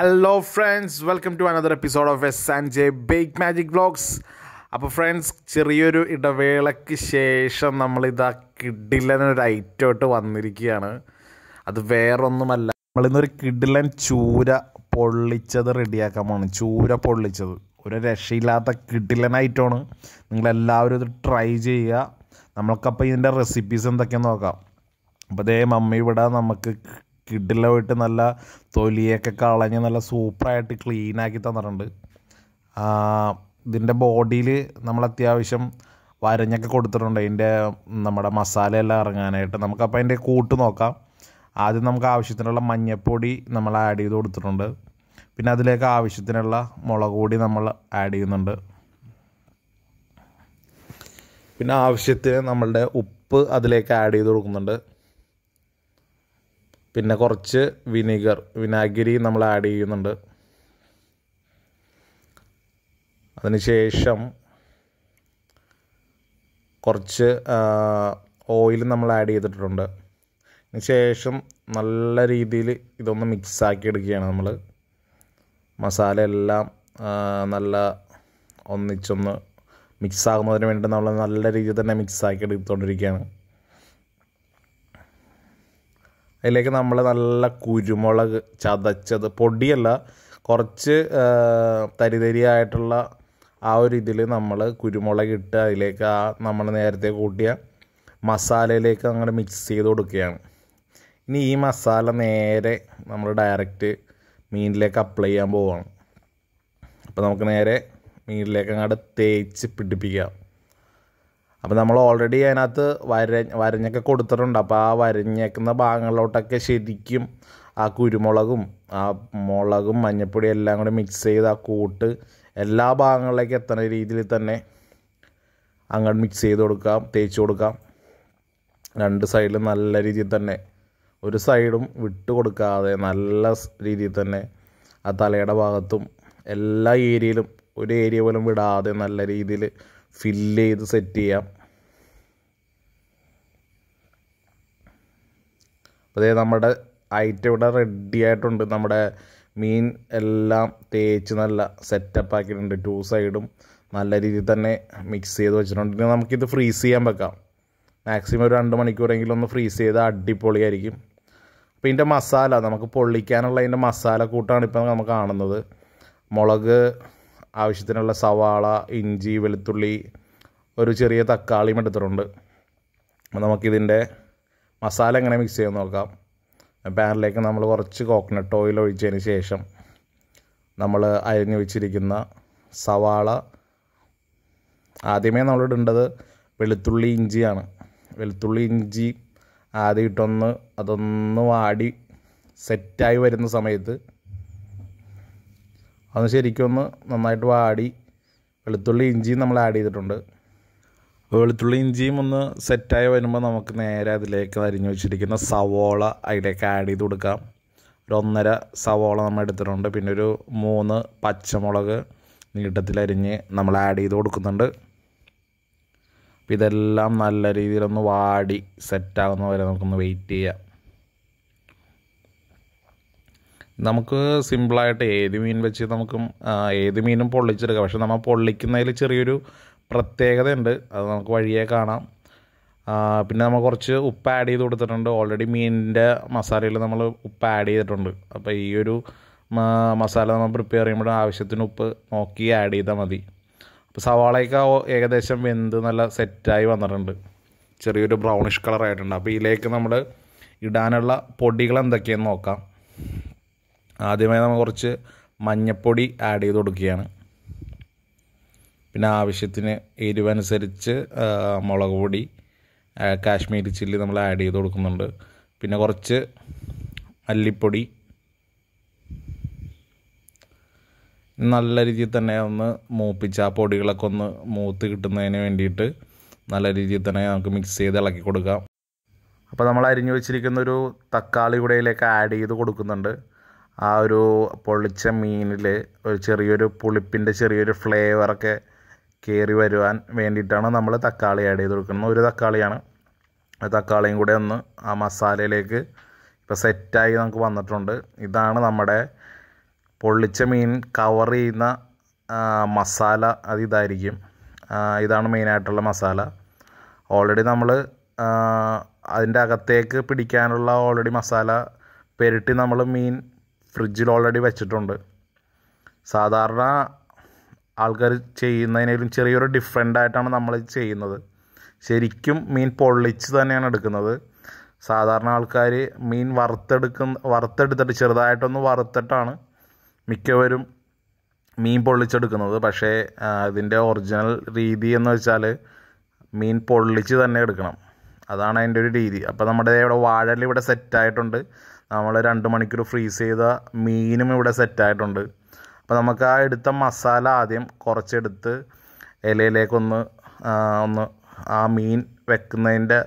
hello friends welcome to another episode of S and J bake magic vlogs അപ്പോൾ friends ചെറിയൊരു ഇടവേളയ്ക്ക് ശേഷം നമ്മളിതാ ഒരു ഐറ്റമായിട്ട് വന്നിരിക്കുകയാണ് അത് വേറൊന്നുമല്ല നമ്മളിന്നൊരു കിഡിലൻ ചൂര പൊള്ളിച്ചത് റെഡിയാക്കാൻ പോകണം ചൂര പൊള്ളിച്ചത് ഒരു രക്ഷയില്ലാത്ത കിഡിലൻ ഐറ്റമാണ് നിങ്ങളെല്ലാവരും ഇത് ട്രൈ ചെയ്യുക നമ്മൾക്കപ്പോൾ ഇതിൻ്റെ റെസിപ്പീസ് എന്തൊക്കെയാണെന്ന് നോക്കാം അപ്പോൾ അതേ മമ്മി ഇവിടെ നമുക്ക് പോയിട്ട് നല്ല തൊലിയൊക്കെ കളഞ്ഞ് നല്ല സൂപ്പറായിട്ട് ക്ലീനാക്കി തന്നിട്ടുണ്ട് ഇതിൻ്റെ ബോഡിയിൽ നമ്മൾ അത്യാവശ്യം വരഞ്ഞൊക്കെ കൊടുത്തിട്ടുണ്ട് അതിൻ്റെ നമ്മുടെ മസാലയെല്ലാം ഇറങ്ങാനായിട്ട് നമുക്കപ്പോൾ അതിൻ്റെ കൂട്ട് നോക്കാം ആദ്യം നമുക്ക് ആവശ്യത്തിനുള്ള മഞ്ഞൾപ്പൊടി നമ്മൾ ആഡ് ചെയ്ത് കൊടുത്തിട്ടുണ്ട് പിന്നെ അതിലേക്ക് ആവശ്യത്തിനുള്ള മുളക് പൊടി നമ്മൾ ആഡ് ചെയ്യുന്നുണ്ട് പിന്നെ ആവശ്യത്തിന് നമ്മളുടെ ഉപ്പ് അതിലേക്ക് ആഡ് ചെയ്ത് കൊടുക്കുന്നുണ്ട് പിന്നെ കുറച്ച് വിനീഗർ വിനാഗിരി നമ്മൾ ആഡ് ചെയ്യുന്നുണ്ട് അതിനുശേഷം കുറച്ച് ഓയിൽ നമ്മൾ ആഡ് ചെയ്തിട്ടുണ്ട് ശേഷം നല്ല രീതിയിൽ ഇതൊന്ന് മിക്സ് ആക്കി എടുക്കുകയാണ് നമ്മൾ മസാല എല്ലാം നല്ല ഒന്നിച്ചൊന്ന് മിക്സ് ആകുന്നതിന് വേണ്ടി നമ്മൾ നല്ല രീതിയിൽ തന്നെ മിക്സ് ആക്കി എടുത്തുകൊണ്ടിരിക്കുകയാണ് അതിലേക്ക് നമ്മൾ നല്ല കുരുമുളക് ചതച്ചത് പൊടിയല്ല കുറച്ച് തരിതരിയായിട്ടുള്ള ആ ഒരു ഇതിൽ നമ്മൾ കുരുമുളക് ഇട്ട് അതിലേക്ക് ആ നമ്മൾ നേരത്തെ കൂട്ടിയ മസാലയിലേക്ക് അങ്ങനെ മിക്സ് ചെയ്ത് കൊടുക്കുകയാണ് ഇനി ഈ മസാല നേരെ നമ്മൾ ഡയറക്റ്റ് മീനിലേക്ക് അപ്ലൈ ചെയ്യാൻ പോവുകയാണ് അപ്പോൾ നമുക്ക് നേരെ മീനിലേക്ക് അങ്ങോട്ട് തേച്ച് പിടിപ്പിക്കാം അപ്പോൾ നമ്മൾ ഓൾറെഡി അതിനകത്ത് വര വരഞ്ഞൊക്കെ കൊടുത്തിട്ടുണ്ട് അപ്പോൾ ആ വരഞ്ഞേക്കുന്ന ഭാഗങ്ങളിലോട്ടൊക്കെ ശരിക്കും ആ കുരുമുളകും ആ മുളകും മഞ്ഞപ്പൊടിയും എല്ലാം കൂടി മിക്സ് ചെയ്ത് ആ കൂട്ട് എല്ലാ ഭാഗങ്ങളിലേക്ക് എത്തുന്ന രീതിയിൽ തന്നെ അങ്ങോട്ട് മിക്സ് ചെയ്ത് കൊടുക്കാം തേച്ച് കൊടുക്കാം രണ്ട് സൈഡിലും നല്ല രീതിയിൽ തന്നെ ഒരു സൈഡും വിട്ട് കൊടുക്കാതെ നല്ല രീതിയിൽ തന്നെ ആ തലയുടെ ഭാഗത്തും എല്ലാ ഏരിയയിലും ഒരു ഏരിയ പോലും വിടാതെ നല്ല രീതിയിൽ ഫില്ല് ചെയ്ത് സെറ്റ് ചെയ്യാം അപ്പോൾ നമ്മുടെ ഐറ്റം ഇവിടെ റെഡി ആയിട്ടുണ്ട് നമ്മുടെ മീൻ എല്ലാം തേച്ച് നല്ല സെറ്റപ്പ് ആക്കിയിട്ടുണ്ട് ടു സൈഡും നല്ല രീതിയിൽ തന്നെ മിക്സ് ചെയ്ത് വെച്ചിട്ടുണ്ട് ഇനി നമുക്കിത് ഫ്രീസ് ചെയ്യാൻ വെക്കാം മാക്സിമം ഒരു രണ്ട് മണിക്കൂറെങ്കിലും ഒന്ന് ഫ്രീസ് ചെയ്ത് അടിപൊളിയായിരിക്കും അപ്പോൾ ഇതിൻ്റെ മസാല നമുക്ക് പൊള്ളിക്കാനുള്ള അതിൻ്റെ മസാല കൂട്ടാണ് ഇപ്പോൾ നമ്മൾ കാണുന്നത് മുളക് ആവശ്യത്തിനുള്ള സവാള ഇഞ്ചി വെളുത്തുള്ളി ഒരു ചെറിയ തക്കാളിയും എടുത്തിട്ടുണ്ട് നമുക്കിതിൻ്റെ മസാല എങ്ങനെ മിക്സ് ചെയ്യാൻ നോക്കാം പാനിലേക്ക് നമ്മൾ കുറച്ച് കോക്കനട്ട് ഓയിൽ ഒഴിച്ചതിന് ശേഷം നമ്മൾ അരിഞ്ഞു വെച്ചിരിക്കുന്ന സവാള ആദ്യമേ നമ്മൾ ഇടേണ്ടത് വെളുത്തുള്ളി ഇഞ്ചിയാണ് വെളുത്തുള്ളി ഇഞ്ചി ആദ്യം ഇട്ടൊന്ന് അതൊന്ന് വാടി സെറ്റായി വരുന്ന സമയത്ത് അതൊന്ന് ശരിക്കൊന്ന് നന്നായിട്ട് വാടി വെളുത്തുള്ളി ഇഞ്ചിയും നമ്മൾ ആഡ് ചെയ്തിട്ടുണ്ട് വെളുത്തുള്ളി ഇഞ്ചിയും ഒന്ന് സെറ്റായി വരുമ്പോൾ നമുക്ക് നേരെ അതിലേക്ക് അരിഞ്ഞു വെച്ചിരിക്കുന്ന സവോള അതിലേക്ക് ആഡ് ചെയ്ത് കൊടുക്കാം ഒരു ഒന്നര സവോള നമ്മൾ എടുത്തിട്ടുണ്ട് പിന്നെ ഒരു മൂന്ന് പച്ചമുളക് നീട്ടത്തിൽ അരിഞ്ഞ് നമ്മൾ ആഡ് ചെയ്ത് കൊടുക്കുന്നുണ്ട് ഇതെല്ലാം നല്ല രീതിയിലൊന്ന് വാടി സെറ്റാകുന്ന വരെ നമുക്കൊന്ന് വെയിറ്റ് ചെയ്യാം നമുക്ക് സിമ്പിളായിട്ട് ഏത് മീൻ വെച്ച് നമുക്കും ഏത് മീനും പൊള്ളിച്ചെടുക്കാം പക്ഷെ നമ്മൾ പൊള്ളിക്കുന്നതിൽ ചെറിയൊരു പ്രത്യേകതയുണ്ട് അത് നമുക്ക് വഴിയെ കാണാം പിന്നെ നമ്മൾ കുറച്ച് ഉപ്പ് ആഡ് ചെയ്ത് കൊടുത്തിട്ടുണ്ട് ഓൾറെഡി മീനിൻ്റെ മസാലയിൽ നമ്മൾ ഉപ്പ് ആഡ് ചെയ്തിട്ടുണ്ട് അപ്പോൾ ഈ ഒരു മസാല നമ്മൾ പ്രിപ്പയർ ചെയ്യുമ്പോൾ ആവശ്യത്തിന് ഉപ്പ് നോക്കി ആഡ് ചെയ്താൽ മതി അപ്പോൾ സവാളയൊക്കെ ഏകദേശം വെന്ത് നല്ല സെറ്റായി വന്നിട്ടുണ്ട് ചെറിയൊരു ബ്രൗണിഷ് കളർ ആയിട്ടുണ്ട് അപ്പോൾ ഇതിലേക്ക് നമ്മൾ ഇടാനുള്ള പൊടികൾ എന്തൊക്കെയാണെന്ന് നോക്കാം ആദ്യമായി നമ്മൾ കുറച്ച് മഞ്ഞൾപ്പൊടി ആഡ് ചെയ്ത് കൊടുക്കുകയാണ് പിന്നെ ആവശ്യത്തിന് എരിവനുസരിച്ച് മുളക് പൊടി കാശ്മീരി ചില്ലി നമ്മൾ ആഡ് ചെയ്ത് കൊടുക്കുന്നുണ്ട് പിന്നെ കുറച്ച് അല്ലിപ്പൊടി നല്ല രീതിയിൽ തന്നെ ഒന്ന് മൂപ്പിച്ച് ആ പൊടികളൊക്കെ ഒന്ന് മൂത്ത് കിട്ടുന്നതിന് വേണ്ടിയിട്ട് നല്ല രീതിയിൽ തന്നെ നമുക്ക് മിക്സ് ചെയ്ത് ഇളക്കി കൊടുക്കാം അപ്പോൾ നമ്മൾ അരിഞ്ഞു വെച്ചിരിക്കുന്ന ഒരു തക്കാളി കൂടെയിലേക്ക് ആഡ് ചെയ്ത് കൊടുക്കുന്നുണ്ട് ആ ഒരു പൊളിച്ച മീനിൽ ഒരു ചെറിയൊരു പുളിപ്പിൻ്റെ ചെറിയൊരു ഫ്ലേവറൊക്കെ കയറി വരുവാൻ വേണ്ടിയിട്ടാണ് നമ്മൾ തക്കാളി ആഡ് ചെയ്ത് കൊടുക്കുന്നത് ഒരു തക്കാളിയാണ് തക്കാളിയും കൂടെ ഒന്ന് ആ മസാലയിലേക്ക് ഇപ്പോൾ സെറ്റായി നമുക്ക് വന്നിട്ടുണ്ട് ഇതാണ് നമ്മുടെ പൊള്ളിച്ച മീൻ കവർ ചെയ്യുന്ന മസാല അത് ഇതായിരിക്കും ഇതാണ് മെയിനായിട്ടുള്ള മസാല ഓൾറെഡി നമ്മൾ അതിൻ്റെ അകത്തേക്ക് പിടിക്കാനുള്ള ഓൾറെഡി മസാല പെരട്ടി നമ്മൾ മീൻ ഫ്രിഡ്ജിൽ ഓൾറെഡി വെച്ചിട്ടുണ്ട് സാധാരണ ആൾക്കാർ ചെയ്യുന്നതിനേലും ചെറിയൊരു ഡിഫറെൻ്റ് ആയിട്ടാണ് നമ്മൾ ചെയ്യുന്നത് ശരിക്കും മീൻ പൊള്ളിച്ച് തന്നെയാണ് എടുക്കുന്നത് സാധാരണ ആൾക്കാർ മീൻ വറുത്തെടുക്കുന്ന വറുത്തെടുത്തിട്ട് ചെറുതായിട്ടൊന്ന് വറുത്തിട്ടാണ് മിക്കവരും മീൻ പൊള്ളിച്ചെടുക്കുന്നത് പക്ഷേ ഇതിൻ്റെ ഒറിജിനൽ രീതി എന്ന് വെച്ചാൽ മീൻ പൊള്ളിച്ച് തന്നെ എടുക്കണം അതാണ് അതിൻ്റെ ഒരു രീതി അപ്പോൾ നമ്മുടെ ഇവിടെ വാഴൽ ഇവിടെ സെറ്റായിട്ടുണ്ട് നമ്മൾ രണ്ട് മണിക്കൂർ ഫ്രീസ് ചെയ്ത മീനും ഇവിടെ സെറ്റായിട്ടുണ്ട് അപ്പോൾ നമുക്ക് ആ എടുത്ത മസാല ആദ്യം കുറച്ചെടുത്ത് ഇലയിലേക്കൊന്ന് ഒന്ന് ആ മീൻ വെക്കുന്നതിൻ്റെ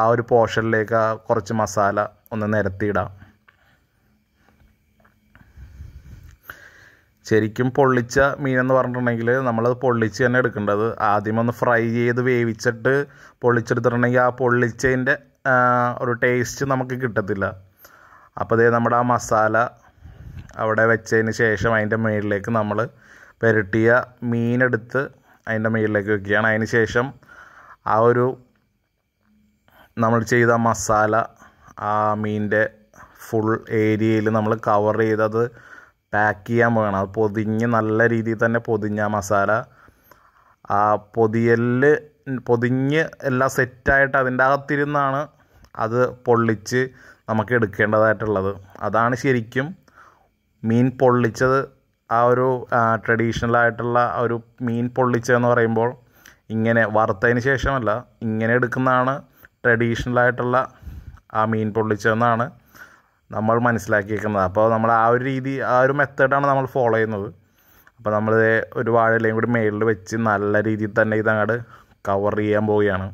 ആ ഒരു പോർഷനിലേക്ക് ആ കുറച്ച് മസാല ഒന്ന് നിരത്തിയിടാം ശരിക്കും പൊള്ളിച്ച മീനെന്ന് പറഞ്ഞിട്ടുണ്ടെങ്കിൽ നമ്മളത് പൊള്ളിച്ച് തന്നെ എടുക്കേണ്ടത് ആദ്യം ഒന്ന് ഫ്രൈ ചെയ്ത് വേവിച്ചിട്ട് പൊള്ളിച്ചെടുത്തിട്ടുണ്ടെങ്കിൽ ആ പൊള്ളിച്ചതിൻ്റെ ഒരു ടേസ്റ്റ് നമുക്ക് കിട്ടത്തില്ല അപ്പോൾ അതേ നമ്മുടെ ആ മസാല അവിടെ വെച്ചതിന് ശേഷം അതിൻ്റെ മുകളിലേക്ക് നമ്മൾ പുരട്ടിയ മീനെടുത്ത് അതിൻ്റെ മുകളിലേക്ക് വെക്കുകയാണ് അതിന് ശേഷം ആ ഒരു നമ്മൾ ചെയ്ത മസാല ആ മീനിൻ്റെ ഫുൾ ഏരിയയിൽ നമ്മൾ കവർ ചെയ്തത് പാക്ക് ചെയ്യാൻ വേണം അത് പൊതിഞ്ഞ് നല്ല രീതിയിൽ തന്നെ പൊതിഞ്ഞ ആ മസാല ആ പൊതിയല് പൊതിഞ്ഞ് എല്ലാം സെറ്റായിട്ട് അതിൻ്റെ അകത്തിരുന്നാണ് അത് പൊള്ളിച്ച് നമുക്ക് എടുക്കേണ്ടതായിട്ടുള്ളത് അതാണ് ശരിക്കും മീൻ പൊള്ളിച്ചത് ആ ഒരു ആയിട്ടുള്ള ഒരു മീൻ പൊള്ളിച്ചതെന്ന് പറയുമ്പോൾ ഇങ്ങനെ വറുത്തതിന് ശേഷമല്ല ഇങ്ങനെ എടുക്കുന്നതാണ് ആയിട്ടുള്ള ആ മീൻ പൊള്ളിച്ചതെന്നാണ് നമ്മൾ മനസ്സിലാക്കിയിരിക്കുന്നത് അപ്പോൾ നമ്മൾ ആ ഒരു രീതി ആ ഒരു മെത്തേഡാണ് നമ്മൾ ഫോളോ ചെയ്യുന്നത് അപ്പോൾ നമ്മൾ ഒരു വാഴയിലയും കൂടി മേളിൽ വെച്ച് നല്ല രീതിയിൽ തന്നെ ഇതങ്ങോട്ട് കവർ ചെയ്യാൻ പോവുകയാണ്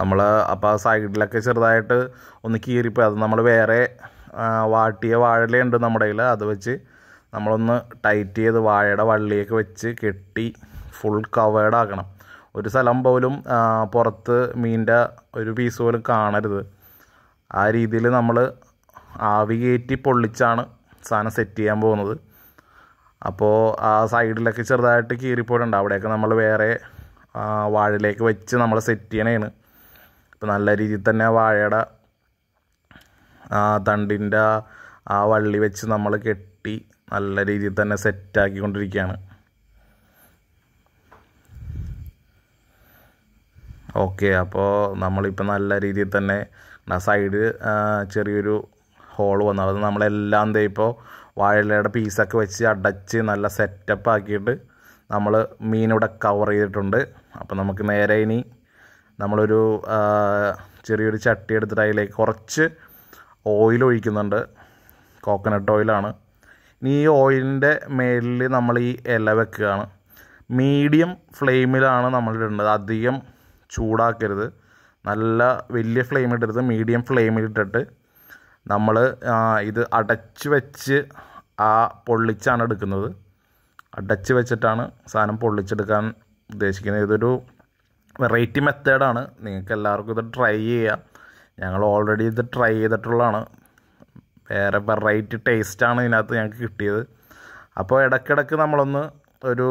നമ്മൾ അപ്പോൾ ആ സൈഡിലൊക്കെ ചെറുതായിട്ട് ഒന്ന് കീറിപ്പോയി അത് നമ്മൾ വേറെ വാട്ടിയ വാഴലയുണ്ട് നമ്മുടെ കയ്യിൽ അത് വെച്ച് നമ്മളൊന്ന് ടൈറ്റ് ചെയ്ത് വാഴയുടെ വള്ളിയൊക്കെ വെച്ച് കെട്ടി ഫുൾ കവേർഡ് ആക്കണം ഒരു സ്ഥലം പോലും പുറത്ത് മീൻ്റെ ഒരു പീസ് പോലും കാണരുത് ആ രീതിയിൽ നമ്മൾ ആവി കയറ്റി പൊള്ളിച്ചാണ് സാധനം സെറ്റ് ചെയ്യാൻ പോകുന്നത് അപ്പോൾ ആ സൈഡിലൊക്കെ ചെറുതായിട്ട് കീറിപ്പോയിട്ടുണ്ട് അവിടെയൊക്കെ നമ്മൾ വേറെ വാഴയിലേക്ക് വെച്ച് നമ്മൾ സെറ്റ് ചെയ്യണേന്ന് ഇപ്പോൾ നല്ല രീതിയിൽ തന്നെ വാഴയുടെ ആ തണ്ടിൻ്റെ ആ വള്ളി വെച്ച് നമ്മൾ കെട്ടി നല്ല രീതിയിൽ തന്നെ സെറ്റാക്കിക്കൊണ്ടിരിക്കുകയാണ് ഓക്കെ അപ്പോൾ നമ്മളിപ്പോൾ നല്ല രീതിയിൽ തന്നെ സൈഡ് ചെറിയൊരു ഹോൾ വന്നു അത് നമ്മളെല്ലാം ദേ ഇപ്പോൾ വാഴയുടെ പീസൊക്കെ വെച്ച് അടച്ച് നല്ല സെറ്റപ്പ് ആക്കിയിട്ട് നമ്മൾ മീനിവിടെ കവർ ചെയ്തിട്ടുണ്ട് അപ്പോൾ നമുക്ക് നേരെ ഇനി നമ്മളൊരു ചെറിയൊരു ചട്ടി എടുത്തിട്ട് അതിലേക്ക് കുറച്ച് ഓയിൽ ഒഴിക്കുന്നുണ്ട് കോക്കനട്ട് ഓയിലാണ് ഇനി ഈ ഓയിലിൻ്റെ മേലിൽ നമ്മൾ ഈ ഇല വെക്കുകയാണ് മീഡിയം ഫ്ലെയിമിലാണ് നമ്മൾ അധികം ചൂടാക്കരുത് നല്ല വലിയ ഫ്ലെയിം ഇടരുത് മീഡിയം ഫ്ലെയിമിൽ ഇട്ടിട്ട് നമ്മൾ ഇത് അടച്ച് വെച്ച് ആ പൊള്ളിച്ചാണ് എടുക്കുന്നത് അടച്ച് വെച്ചിട്ടാണ് സാധനം പൊള്ളിച്ചെടുക്കാൻ ഉദ്ദേശിക്കുന്നത് ഇതൊരു വെറൈറ്റി മെത്തേഡാണ് നിങ്ങൾക്ക് എല്ലാവർക്കും ഇത് ട്രൈ ചെയ്യാം ഞങ്ങൾ ഓൾറെഡി ഇത് ട്രൈ ചെയ്തിട്ടുള്ളതാണ് വേറെ വെറൈറ്റി ടേസ്റ്റാണ് ഇതിനകത്ത് ഞങ്ങൾക്ക് കിട്ടിയത് അപ്പോൾ ഇടയ്ക്കിടയ്ക്ക് നമ്മളൊന്ന് ഒരു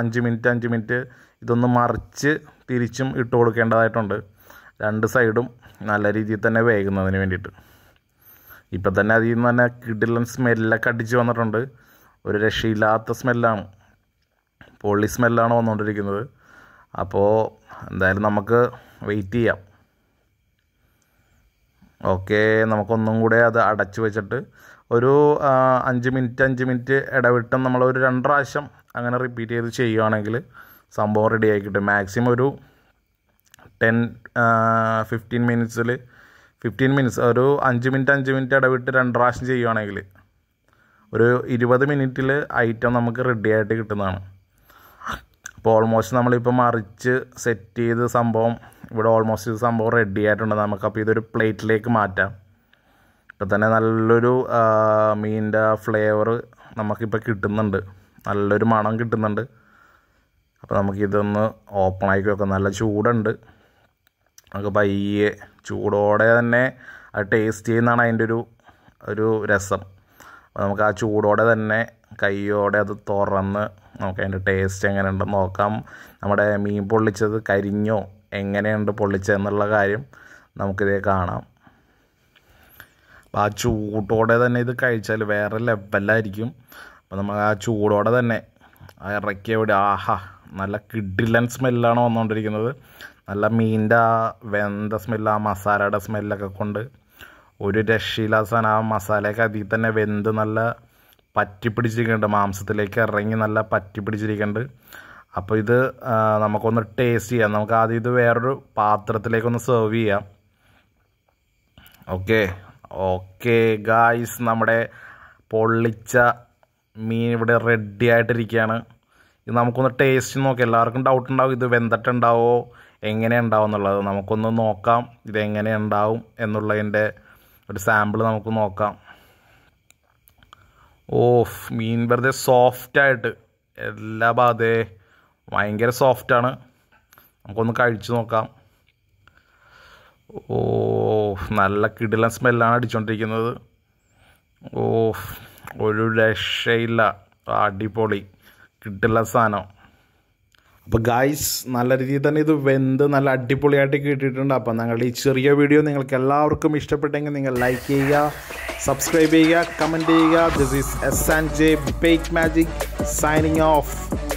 അഞ്ച് മിനിറ്റ് അഞ്ച് മിനിറ്റ് ഇതൊന്ന് മറിച്ച് തിരിച്ചും ഇട്ട് കൊടുക്കേണ്ടതായിട്ടുണ്ട് രണ്ട് സൈഡും നല്ല രീതിയിൽ തന്നെ വേകുന്നതിന് വേണ്ടിയിട്ട് ഇപ്പം തന്നെ അതിൽ നിന്ന് തന്നെ കിഡിലൻ സ്മെല്ലൊക്കെ അടിച്ച് വന്നിട്ടുണ്ട് ഒരു രക്ഷയില്ലാത്ത സ്മെല്ലാണ് പൊള്ളി സ്മെല്ലാണ് വന്നുകൊണ്ടിരിക്കുന്നത് അപ്പോൾ എന്തായാലും നമുക്ക് വെയിറ്റ് ചെയ്യാം ഓക്കെ നമുക്കൊന്നും കൂടെ അത് അടച്ചു വെച്ചിട്ട് ഒരു അഞ്ച് മിനിറ്റ് അഞ്ച് മിനിറ്റ് ഇടവിട്ട് നമ്മൾ ഒരു അങ്ങനെ റിപ്പീറ്റ് ചെയ്ത് ചെയ്യുകയാണെങ്കിൽ സംഭവം റെഡി ആയി കിട്ടും മാക്സിമം ഒരു ടെൻ ഫിഫ്റ്റീൻ മിനിറ്റ്സിൽ ഫിഫ്റ്റീൻ മിനിറ്റ്സ് ഒരു അഞ്ച് മിനിറ്റ് അഞ്ച് മിനിറ്റ് ഇടവിട്ട് രണ്ട് പ്രാവശ്യം ചെയ്യുകയാണെങ്കിൽ ഒരു ഇരുപത് മിനിറ്റിൽ ഐറ്റം നമുക്ക് റെഡി ആയിട്ട് കിട്ടുന്നതാണ് ഇപ്പോൾ ഓൾമോസ്റ്റ് നമ്മളിപ്പോൾ മറിച്ച് സെറ്റ് ചെയ്ത് സംഭവം ഇവിടെ ഓൾമോസ്റ്റ് ഇത് സംഭവം റെഡി ആയിട്ടുണ്ട് നമുക്കപ്പോൾ ഇതൊരു പ്ലേറ്റിലേക്ക് മാറ്റാം ഇപ്പം തന്നെ നല്ലൊരു മീനിൻ്റെ ഫ്ലേവർ നമുക്കിപ്പോൾ കിട്ടുന്നുണ്ട് നല്ലൊരു മണം കിട്ടുന്നുണ്ട് അപ്പോൾ നമുക്കിതൊന്ന് ഓപ്പൺ ആക്കി വെക്കാം നല്ല ചൂടുണ്ട് നമുക്ക് പയ്യെ ചൂടോടെ തന്നെ അത് ടേസ്റ്റ് ചെയ്യുന്നതാണ് അതിൻ്റെ ഒരു ഒരു രസം അപ്പോൾ നമുക്ക് ആ ചൂടോടെ തന്നെ കൈയോടെ അത് തുറന്ന് നമുക്ക് അതിൻ്റെ ടേസ്റ്റ് എങ്ങനെ ഉണ്ടെന്ന് നോക്കാം നമ്മുടെ മീൻ പൊള്ളിച്ചത് കരിഞ്ഞോ എങ്ങനെയുണ്ട് പൊള്ളിച്ചതെന്നുള്ള കാര്യം നമുക്കിതേ കാണാം അപ്പോൾ ആ ചൂടോടെ തന്നെ ഇത് കഴിച്ചാൽ വേറെ ലെവലായിരിക്കും അപ്പോൾ നമ്മൾ ആ ചൂടോടെ തന്നെ ആ ഇറക്കിയ ഇവിടെ ആഹാ നല്ല കിഡിലൻ സ്മെല്ലാണ് വന്നുകൊണ്ടിരിക്കുന്നത് നല്ല മീൻ്റെ ആ വെന്ത സ്മെല്ല് ആ മസാലയുടെ സ്മെല്ലൊക്കെ കൊണ്ട് ഒരു രക്ഷയില്ലാസാൻ ആ മസാലയൊക്കെ അതിൽ തന്നെ വെന്ത് നല്ല പറ്റിപ്പിടിച്ചിരിക്കുന്നുണ്ട് മാംസത്തിലേക്ക് ഇറങ്ങി നല്ല പറ്റിപ്പിടിച്ചിരിക്കുന്നുണ്ട് അപ്പോൾ ഇത് നമുക്കൊന്ന് ടേസ്റ്റ് ചെയ്യാം നമുക്ക് ആദ്യം ഇത് വേറൊരു പാത്രത്തിലേക്കൊന്ന് സെർവ് ചെയ്യാം ഓക്കെ ഓക്കെ ഗായ്സ് നമ്മുടെ പൊള്ളിച്ച മീൻ ഇവിടെ റെഡി ആയിട്ടിരിക്കുകയാണ് ഇത് നമുക്കൊന്ന് ടേസ്റ്റ് നോക്കാം എല്ലാവർക്കും ഡൗട്ട് ഉണ്ടാവും ഇത് വെന്തിട്ടുണ്ടാവോ എങ്ങനെ ഉണ്ടാവും എന്നുള്ളത് നമുക്കൊന്ന് നോക്കാം ഇത് എങ്ങനെ ഉണ്ടാവും എന്നുള്ളതിൻ്റെ ഒരു സാമ്പിൾ നമുക്ക് നോക്കാം ഓഫ് മീൻ വെറുതെ സോഫ്റ്റായിട്ട് എല്ലാ ബാധേ ഭയങ്കര സോഫ്റ്റാണ് നമുക്കൊന്ന് കഴിച്ചു നോക്കാം ഓ നല്ല കിടിലൻ സ്മെല്ലാണ് അടിച്ചുകൊണ്ടിരിക്കുന്നത് ഓ ഒരു രക്ഷയില്ല അടിപൊളി കിട്ടില്ല സാധനം അപ്പോൾ ഗായ്സ് നല്ല രീതിയിൽ തന്നെ ഇത് വെന്ത് നല്ല അടിപൊളിയായിട്ട് കിട്ടിയിട്ടുണ്ട് അപ്പോൾ ഞങ്ങളുടെ ഈ ചെറിയ വീഡിയോ നിങ്ങൾക്ക് എല്ലാവർക്കും ഇഷ്ടപ്പെട്ടെങ്കിൽ നിങ്ങൾ ലൈക്ക് ചെയ്യുക സബ്സ്ക്രൈബ് ചെയ്യുക കമൻറ്റ് ചെയ്യുക this is S and J bake magic signing of